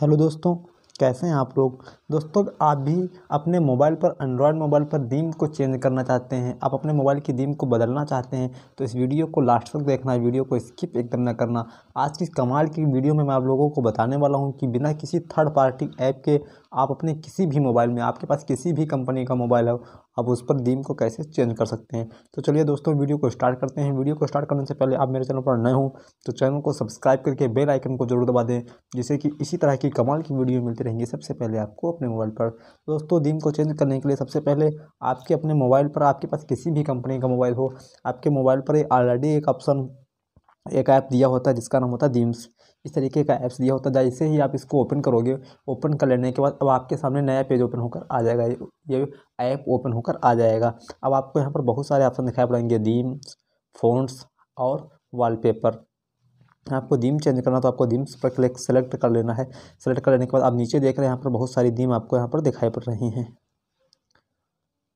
hello दोस्तों कैसे हैं आप लोग दोस्तों आप भी अपने मोबाइल पर एंड्रॉयड मोबाइल पर दीम को चेंज करना चाहते हैं आप अपने मोबाइल की दीम को बदलना चाहते हैं तो इस वीडियो को लास्ट तक देखना वीडियो को स्किप एकदम ना करना आज की कमाल की वीडियो में मैं आप लोगों को बताने वाला हूं कि बिना किसी थर्ड पार्टी ऐप के आप अपने किसी भी मोबाइल में आपके पास किसी भी कंपनी का मोबाइल हो आप उस पर थीम को कैसे चेंज कर सकते हैं तो चलिए दोस्तों वीडियो को स्टार्ट करते हैं वीडियो को स्टार्ट करने से पहले आप मेरे चैनल पर नए हो तो चैनल को सब्सक्राइब करके बेल आइकन को जरूर दबा दें जिससे कि इसी तरह की कमाल की वीडियो मिलती रहेंगी सबसे पहले आपको अपने मोबाइल पर दोस्तों दीम को चेंज करने के लिए सबसे पहले आपके अपने मोबाइल पर आपके पास किसी भी कंपनी का मोबाइल हो आपके मोबाइल पर ऑलरेडी एक ऑप्शन एक ऐप दिया होता है जिसका नाम होता है दीम्स इस तरीके का ऐप्स दिया होता है जैसे ही आप इसको ओपन करोगे ओपन कर लेने के बाद अब आपके सामने नया पेज ओपन होकर आ जाएगा ये ऐप ओपन होकर आ जाएगा अब आपको यहाँ पर बहुत सारे ऑप्शन दिखाई पड़ेंगे दीम्स फोन्स और वाल आपको दीम चेंज करना तो आपको दीम्स पर क्लिक सेलेक्ट कर लेना है सेलेक्ट कर लेने के बाद आप नीचे देख रहे हैं यहाँ पर बहुत सारी दीम आपको यहाँ पर दिखाई पड़ रही हैं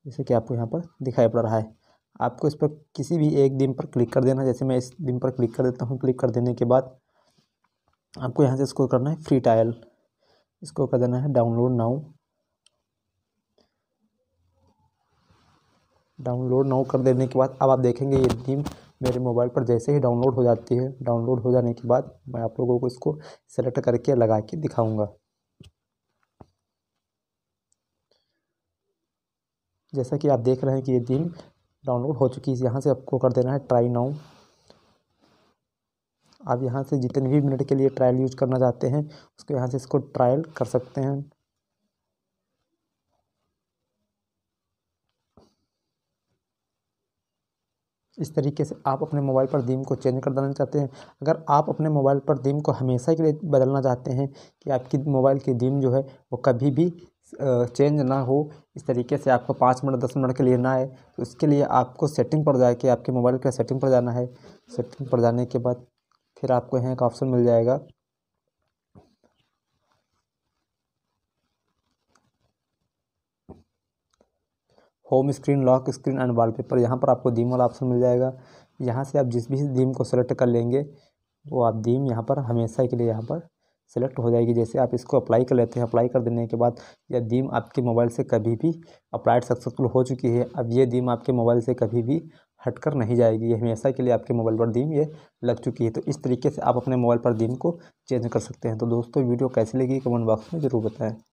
जैसे कि आपको यहाँ पर दिखाई पड़ रहा है आपको इस पर किसी भी एक दिन पर क्लिक कर देना जैसे मैं इस दिन पर क्लिक कर देता हूँ क्लिक कर देने के बाद आपको यहाँ से इसको करना है फ्री टायल इसको कर देना है डाउनलोड नाउ डाउनलोड नाउ कर देने के बाद अब आप देखेंगे ये थीम मेरे मोबाइल पर जैसे ही डाउनलोड हो जाती है डाउनलोड हो जाने के बाद मैं आप लोगों को इसको सेलेक्ट करके लगा के दिखाऊँगा जैसा कि आप देख रहे हैं कि ये थीम डाउनलोड हो चुकी है यहाँ से आपको कर देना है ट्राई नाउ आप यहाँ से जितने भी मिनट के लिए ट्रायल यूज करना चाहते हैं उसको यहाँ से इसको ट्रायल कर सकते हैं इस तरीके से आप अपने मोबाइल पर दीम को चेंज कर देना चाहते हैं अगर आप अपने मोबाइल पर दीम को हमेशा के लिए बदलना चाहते हैं कि आपकी मोबाइल की दीम जो है वो कभी भी चेंज ना हो इस तरीके से आपको पाँच मिनट दस मिनट के लिए ना है तो उसके लिए आपको सेटिंग पर जाके आपके मोबाइल के सेटिंग पर जाना है सेटिंग पर जाने के बाद फिर आपको यहाँ एक ऑप्शन मिल जाएगा home screen lock screen and wallpaper यहाँ पर आपको दीम वाला ऑप्शन मिल जाएगा यहाँ से आप जिस भी दीम को सेलेक्ट कर लेंगे वो आप दीम यहाँ पर हमेशा के लिए यहाँ पर सेलेक्ट हो जाएगी जैसे आप इसको अप्लाई कर लेते हैं अप्लाई कर देने के बाद यह दीम आपके मोबाइल से कभी भी अप्लाइड सक्सेसफुल हो चुकी है अब ये दीम आपके मोबाइल से कभी भी हटकर नहीं जाएगी ये हमेशा के लिए आपके मोबाइल पर दीम ये लग चुकी है तो इस तरीके से आप अपने मोबाइल पर दीम को चेंज कर सकते हैं तो दोस्तों वीडियो कैसी लगी कमेंट बॉक्स में ज़रूर बताएँ